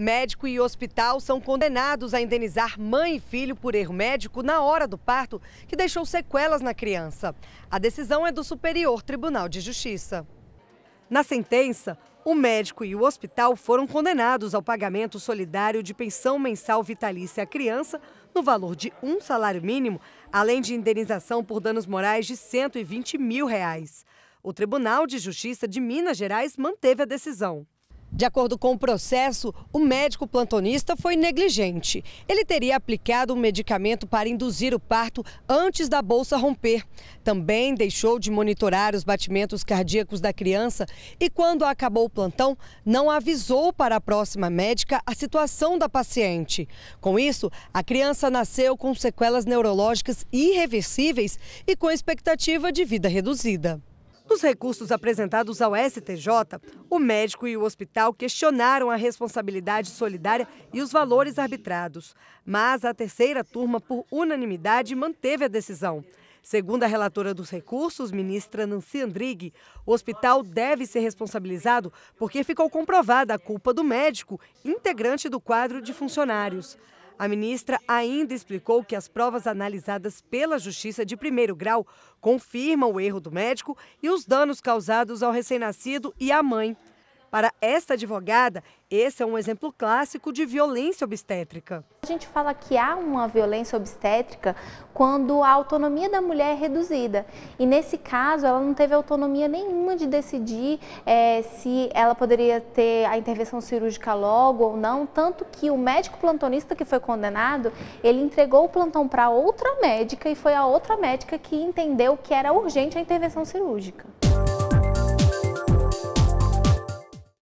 Médico e hospital são condenados a indenizar mãe e filho por erro médico na hora do parto, que deixou sequelas na criança. A decisão é do Superior Tribunal de Justiça. Na sentença, o médico e o hospital foram condenados ao pagamento solidário de pensão mensal vitalícia à criança, no valor de um salário mínimo, além de indenização por danos morais de 120 mil reais. O Tribunal de Justiça de Minas Gerais manteve a decisão. De acordo com o processo, o médico plantonista foi negligente. Ele teria aplicado um medicamento para induzir o parto antes da bolsa romper. Também deixou de monitorar os batimentos cardíacos da criança e, quando acabou o plantão, não avisou para a próxima médica a situação da paciente. Com isso, a criança nasceu com sequelas neurológicas irreversíveis e com expectativa de vida reduzida. Nos recursos apresentados ao STJ, o médico e o hospital questionaram a responsabilidade solidária e os valores arbitrados. Mas a terceira turma, por unanimidade, manteve a decisão. Segundo a relatora dos recursos, ministra Nancy Andrighi, o hospital deve ser responsabilizado porque ficou comprovada a culpa do médico, integrante do quadro de funcionários. A ministra ainda explicou que as provas analisadas pela Justiça de primeiro grau confirmam o erro do médico e os danos causados ao recém-nascido e à mãe. Para esta advogada, esse é um exemplo clássico de violência obstétrica. A gente fala que há uma violência obstétrica quando a autonomia da mulher é reduzida. E nesse caso, ela não teve autonomia nenhuma de decidir é, se ela poderia ter a intervenção cirúrgica logo ou não. Tanto que o médico plantonista que foi condenado, ele entregou o plantão para outra médica e foi a outra médica que entendeu que era urgente a intervenção cirúrgica.